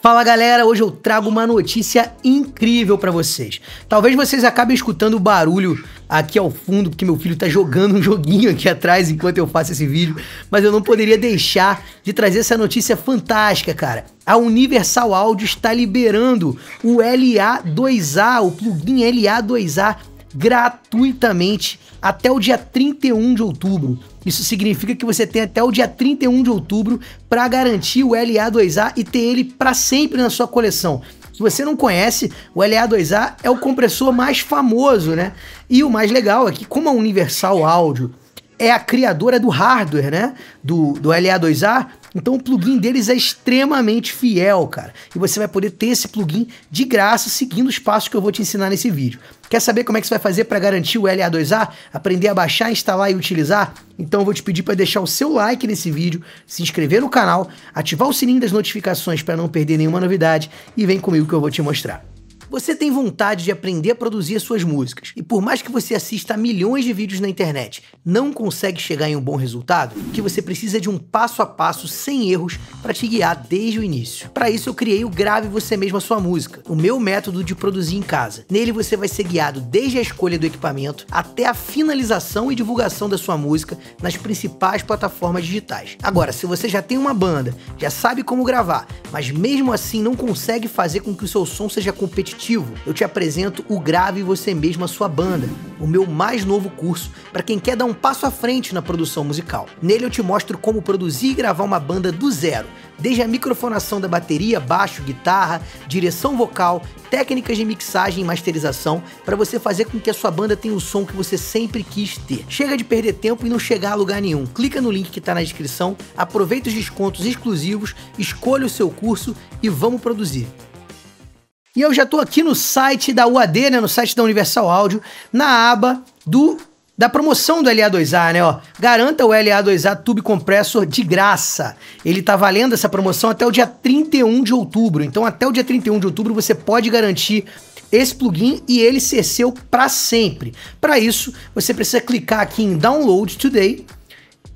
Fala galera, hoje eu trago uma notícia incrível para vocês. Talvez vocês acabem escutando o barulho aqui ao fundo, porque meu filho tá jogando um joguinho aqui atrás enquanto eu faço esse vídeo, mas eu não poderia deixar de trazer essa notícia fantástica, cara. A Universal Audio está liberando o LA2A, o plugin LA2A gratuitamente até o dia 31 de outubro. Isso significa que você tem até o dia 31 de outubro para garantir o LA2A e ter ele para sempre na sua coleção. Se você não conhece, o LA2A é o compressor mais famoso, né? E o mais legal é que, como a Universal Áudio é a criadora do hardware, né? Do, do LA2A, então o plugin deles é extremamente fiel, cara. E você vai poder ter esse plugin de graça seguindo os passos que eu vou te ensinar nesse vídeo. Quer saber como é que você vai fazer para garantir o LA2A? Aprender a baixar, instalar e utilizar? Então eu vou te pedir para deixar o seu like nesse vídeo, se inscrever no canal, ativar o sininho das notificações para não perder nenhuma novidade e vem comigo que eu vou te mostrar. Você tem vontade de aprender a produzir as suas músicas e por mais que você assista a milhões de vídeos na internet, não consegue chegar em um bom resultado? Que você precisa de um passo a passo sem erros para te guiar desde o início. Para isso eu criei o Grave Você Mesmo a Sua Música, o meu método de produzir em casa. Nele você vai ser guiado desde a escolha do equipamento até a finalização e divulgação da sua música nas principais plataformas digitais. Agora, se você já tem uma banda, já sabe como gravar mas mesmo assim não consegue fazer com que o seu som seja competitivo, eu te apresento o Grave Você Mesmo a Sua Banda, o meu mais novo curso para quem quer dar um passo à frente na produção musical. Nele eu te mostro como produzir e gravar uma banda do zero, desde a microfonação da bateria, baixo, guitarra, direção vocal, técnicas de mixagem e masterização para você fazer com que a sua banda tenha o som que você sempre quis ter. Chega de perder tempo e não chegar a lugar nenhum. Clica no link que está na descrição, aproveita os descontos exclusivos, escolha o seu curso e vamos produzir. E eu já estou aqui no site da UAD, né, no site da Universal Áudio, na aba do da promoção do LA2A, né? Ó, garanta o LA2A Tube Compressor de graça. Ele tá valendo essa promoção até o dia 31 de outubro. Então, até o dia 31 de outubro você pode garantir esse plugin e ele ser seu para sempre. Para isso, você precisa clicar aqui em Download Today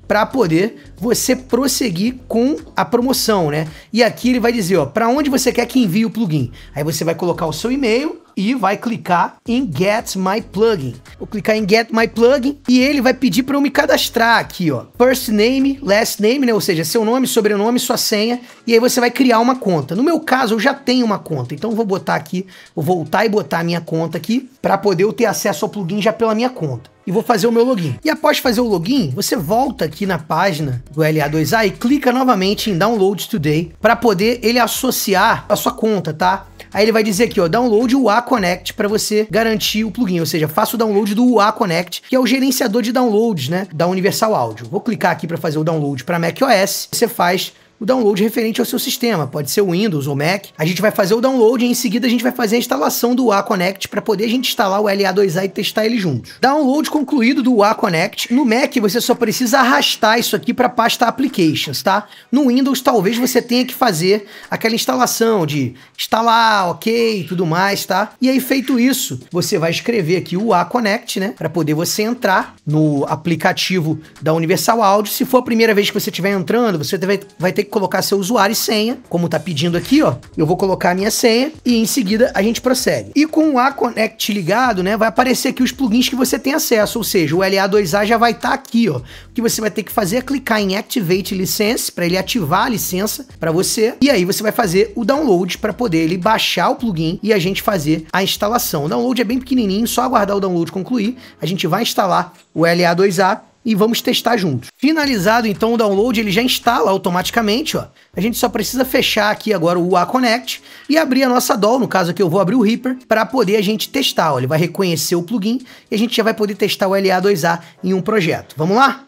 para poder você prosseguir com a promoção, né? E aqui ele vai dizer, ó, para onde você quer que envie o plugin. Aí você vai colocar o seu e-mail e vai clicar em Get My Plugin. Vou clicar em Get My Plugin e ele vai pedir para eu me cadastrar aqui, ó. First name, last name, né? Ou seja, seu nome, sobrenome, sua senha. E aí você vai criar uma conta. No meu caso, eu já tenho uma conta. Então vou botar aqui, vou voltar e botar a minha conta aqui para poder eu ter acesso ao plugin já pela minha conta e vou fazer o meu login. E após fazer o login, você volta aqui na página do LA2A e clica novamente em Download Today para poder ele associar a sua conta, tá? Aí ele vai dizer aqui, ó, download o A-Connect para você garantir o plugin, ou seja, faça o download do A-Connect, que é o gerenciador de downloads, né, da Universal Audio. Vou clicar aqui para fazer o download para macOS. Você faz o download referente ao seu sistema, pode ser Windows ou Mac. A gente vai fazer o download e em seguida a gente vai fazer a instalação do A-Connect para poder a gente instalar o LA2A e testar ele juntos. Download concluído do A-Connect. No Mac você só precisa arrastar isso aqui para a pasta Applications, tá? No Windows talvez você tenha que fazer aquela instalação de instalar, ok, e tudo mais, tá? E aí feito isso, você vai escrever aqui o A-Connect, né? Para poder você entrar no aplicativo da Universal Audio. Se for a primeira vez que você estiver entrando, você vai ter que colocar seu usuário e senha, como tá pedindo aqui, ó. Eu vou colocar a minha senha e em seguida a gente prossegue. E com o A-Connect ligado, né, vai aparecer aqui os plugins que você tem acesso, ou seja, o LA2A já vai estar tá aqui, ó. O que você vai ter que fazer é clicar em Activate License para ele ativar a licença para você. E aí você vai fazer o download para poder ele baixar o plugin e a gente fazer a instalação. O download é bem pequenininho, só aguardar o download concluir. A gente vai instalar o LA2A e vamos testar juntos. Finalizado então o download, ele já instala automaticamente, ó. A gente só precisa fechar aqui agora o A Connect e abrir a nossa dol. no caso aqui eu vou abrir o Reaper, para poder a gente testar, ó. Ele vai reconhecer o plugin e a gente já vai poder testar o LA2A em um projeto. Vamos lá?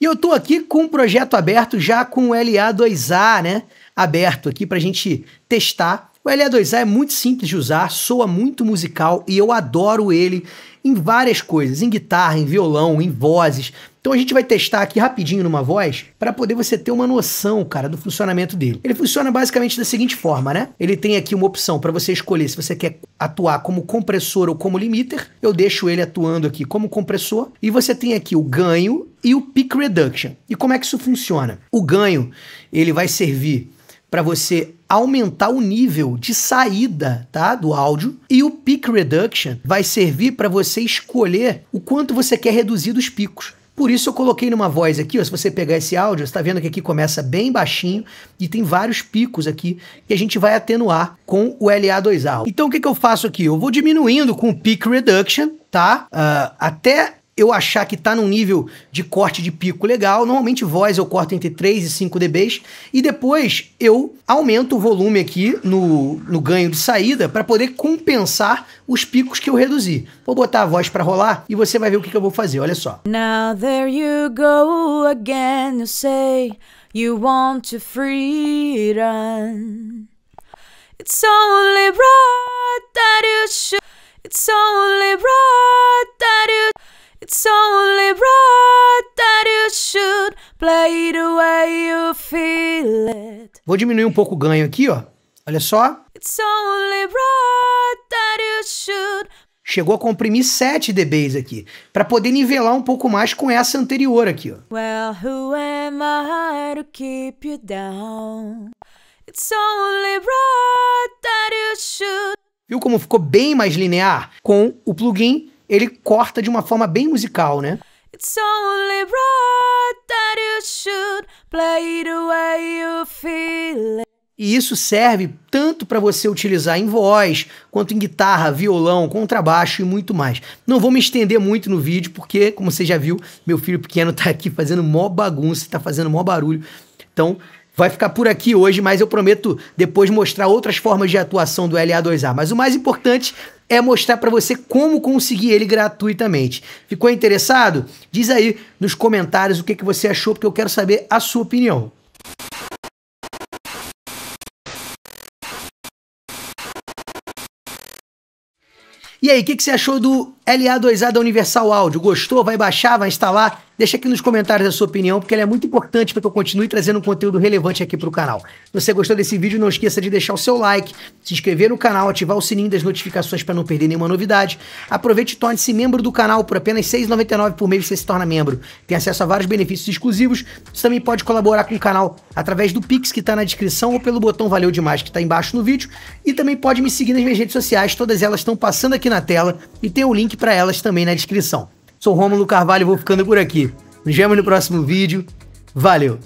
E eu tô aqui com o um projeto aberto já com o LA2A, né? Aberto aqui para a gente testar o LE2A é, é muito simples de usar, soa muito musical e eu adoro ele em várias coisas, em guitarra, em violão, em vozes. Então a gente vai testar aqui rapidinho numa voz para poder você ter uma noção, cara, do funcionamento dele. Ele funciona basicamente da seguinte forma, né? Ele tem aqui uma opção para você escolher se você quer atuar como compressor ou como limiter. Eu deixo ele atuando aqui como compressor e você tem aqui o ganho e o peak reduction. E como é que isso funciona? O ganho, ele vai servir para você aumentar o nível de saída tá, do áudio. E o Peak Reduction vai servir para você escolher o quanto você quer reduzir dos picos. Por isso eu coloquei numa voz aqui, ó, se você pegar esse áudio, você está vendo que aqui começa bem baixinho e tem vários picos aqui que a gente vai atenuar com o LA2A. Então o que, que eu faço aqui? Eu vou diminuindo com o Peak Reduction, tá? Uh, até eu achar que tá num nível de corte de pico legal, normalmente voz eu corto entre 3 e 5 dBs e depois eu aumento o volume aqui no, no ganho de saída para poder compensar os picos que eu reduzi. Vou botar a voz para rolar e você vai ver o que, que, eu vou fazer, olha só. Now there you go again, you say you want freedom. It's only right that you should. It's only right that you It's only right that you should play the way you feel it. Vou diminuir um pouco o ganho aqui, ó. Olha só. It's only right that you should Chegou a comprimir 7 dBs aqui, para poder nivelar um pouco mais com essa anterior aqui, ó. Well, who am I to keep you down? It's only right that you should Viu como ficou bem mais linear com o plugin ele corta de uma forma bem musical, né? It's only right that you should play the way you feel E isso serve tanto para você utilizar em voz, quanto em guitarra, violão, contrabaixo e muito mais. Não vou me estender muito no vídeo, porque, como você já viu, meu filho pequeno está aqui fazendo mó bagunça, está fazendo mó barulho. Então, vai ficar por aqui hoje, mas eu prometo depois mostrar outras formas de atuação do LA2A. Mas o mais importante é mostrar para você como conseguir ele gratuitamente. Ficou interessado? Diz aí nos comentários o que, que você achou, porque eu quero saber a sua opinião. E aí, o que, que você achou do LA2A da Universal Áudio. Gostou? Vai baixar? Vai instalar? Deixa aqui nos comentários a sua opinião, porque ela é muito importante para que eu continue trazendo um conteúdo relevante aqui para o canal. Se você gostou desse vídeo, não esqueça de deixar o seu like, se inscrever no canal, ativar o sininho das notificações para não perder nenhuma novidade. Aproveite e torne-se membro do canal por apenas R$ 6,99 por mês você se torna membro. Tem acesso a vários benefícios exclusivos. Você também pode colaborar com o canal através do Pix que está na descrição ou pelo botão Valeu Demais que está embaixo no vídeo. E também pode me seguir nas minhas redes sociais, todas elas estão passando aqui na tela e tem o link para elas também na descrição. Sou Rômulo Carvalho e vou ficando por aqui. Nos vemos no próximo vídeo. Valeu!